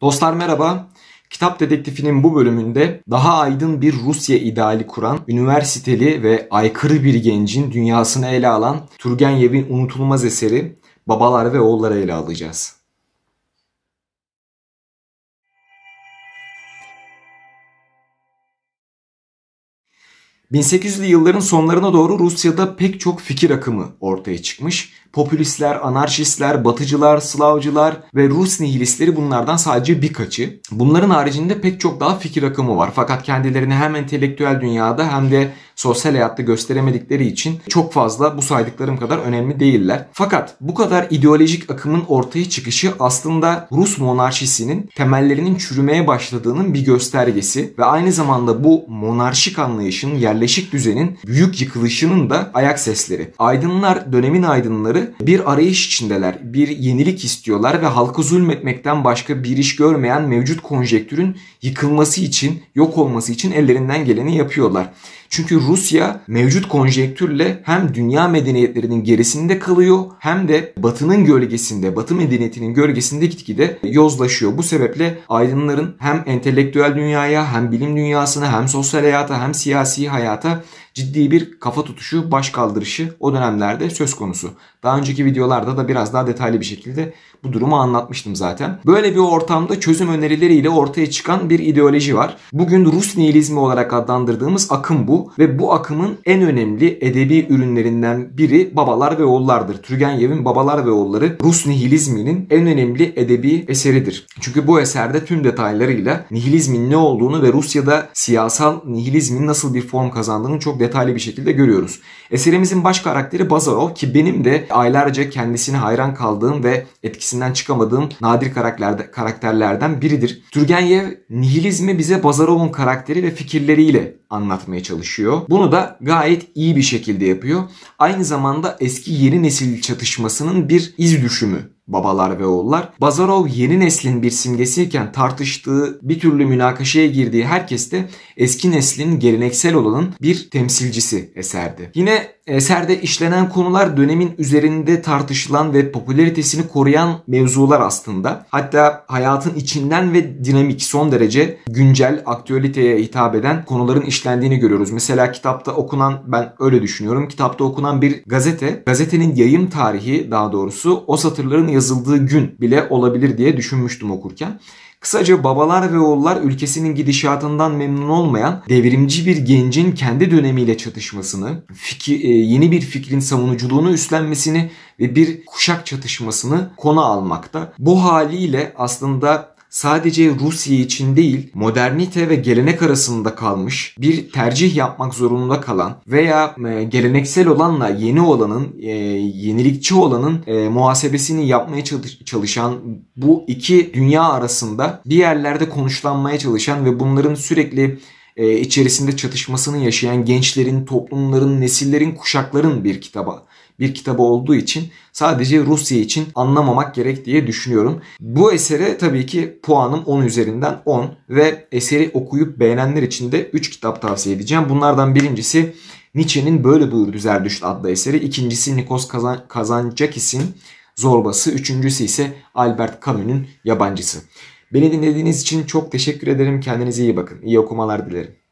Dostlar merhaba. Kitap Dedektifi'nin bu bölümünde daha aydın bir Rusya ideali kuran, üniversiteli ve aykırı bir gencin dünyasını ele alan Turgenev'in unutulmaz eseri Babalar ve Oğulları ele alacağız. ...1800'lü yılların sonlarına doğru Rusya'da pek çok fikir akımı ortaya çıkmış Popülistler, anarşistler, batıcılar, Slavcılar ve Rus nihilistleri bunlardan sadece birkaçı. Bunların haricinde pek çok daha fikir akımı var. Fakat kendilerini hem entelektüel dünyada hem de sosyal hayatta gösteremedikleri için çok fazla bu saydıklarım kadar önemli değiller. Fakat bu kadar ideolojik akımın ortaya çıkışı aslında Rus monarşisinin temellerinin çürümeye başladığının bir göstergesi ve aynı zamanda bu monarşik anlayışın, yerleşik düzenin büyük yıkılışının da ayak sesleri. Aydınlar, dönemin aydınları insanları bir arayış içindeler. Bir yenilik istiyorlar ve halkı zulmetmekten başka bir iş görmeyen mevcut konjektürün yıkılması için, yok olması için ellerinden geleni yapıyorlar. Çünkü Rusya mevcut konjektürle hem dünya medeniyetlerinin gerisinde kalıyor hem de batının gölgesinde, batı medeniyetinin gölgesinde gitgide yozlaşıyor. Bu sebeple aydınların hem entelektüel dünyaya hem bilim dünyasına hem sosyal hayata hem siyasi hayata ciddi bir kafa tutuşu, baş kaldırışı o dönemlerde söz konusu. Daha önceki videolarda da biraz daha detaylı bir şekilde bu durumu anlatmıştım zaten. Böyle bir ortamda çözüm önerileriyle ortaya çıkan bir ideoloji var. Bugün Rus nihilizmi olarak adlandırdığımız akım bu ve bu akımın en önemli edebi ürünlerinden biri Babalar ve Oğullardır. Turgenev'in Babalar ve Oğulları Rus nihilizminin en önemli edebi eseridir. Çünkü bu eserde tüm detaylarıyla nihilizmin ne olduğunu ve Rusya'da siyasal nihilizmin nasıl bir form kazandığını çok detaylı bir şekilde görüyoruz. Eserimizin baş karakteri Bazarov ki benim de aylarca kendisine hayran kaldığım ve etkisini etkisinden çıkamadığım nadir karakterde, karakterlerden biridir. Turgenev nihilizmi bize Bazarov'un karakteri ve fikirleriyle anlatmaya çalışıyor. Bunu da gayet iyi bir şekilde yapıyor. Aynı zamanda eski yeni nesil çatışmasının bir iz düşümü babalar ve oğullar. Bazarov yeni neslin bir simgesiyken tartıştığı, bir türlü münakaşaya girdiği herkes de eski neslin geleneksel olanın bir temsilcisi eserdi. Yine Eserde işlenen konular dönemin üzerinde tartışılan ve popülaritesini koruyan mevzular aslında. Hatta hayatın içinden ve dinamik son derece güncel, aktualiteye hitap eden konuların işlendiğini görüyoruz. Mesela kitapta okunan, ben öyle düşünüyorum, kitapta okunan bir gazete, gazetenin yayın tarihi daha doğrusu o satırların yazıldığı gün bile olabilir diye düşünmüştüm okurken. Kısaca babalar ve oğullar ülkesinin gidişatından memnun olmayan devrimci bir gencin kendi dönemiyle çatışmasını, fikir, e, yeni bir fikrin savunuculuğunu üstlenmesini ve bir kuşak çatışmasını konu almakta. Bu haliyle aslında sadece Rusya için değil modernite ve gelenek arasında kalmış bir tercih yapmak zorunda kalan veya e, geleneksel olanla yeni olanın e, yenilikçi olanın e, muhasebesini yapmaya çalışan bu iki dünya arasında bir yerlerde konuşlanmaya çalışan ve bunların sürekli içerisinde çatışmasını yaşayan gençlerin, toplumların, nesillerin, kuşakların bir kitaba bir kitabı olduğu için sadece Rusya için anlamamak gerek diye düşünüyorum. Bu esere tabii ki puanım 10 üzerinden 10 ve eseri okuyup beğenenler için de 3 kitap tavsiye edeceğim. Bunlardan birincisi Nietzsche'nin Böyle buyur Buyurdu düşt adlı eseri. İkincisi Nikos Kazan Kazanjakis'in Zorbası. Üçüncüsü ise Albert Camus'un Yabancısı. Beni dinlediğiniz için çok teşekkür ederim. Kendinize iyi bakın. İyi okumalar dilerim.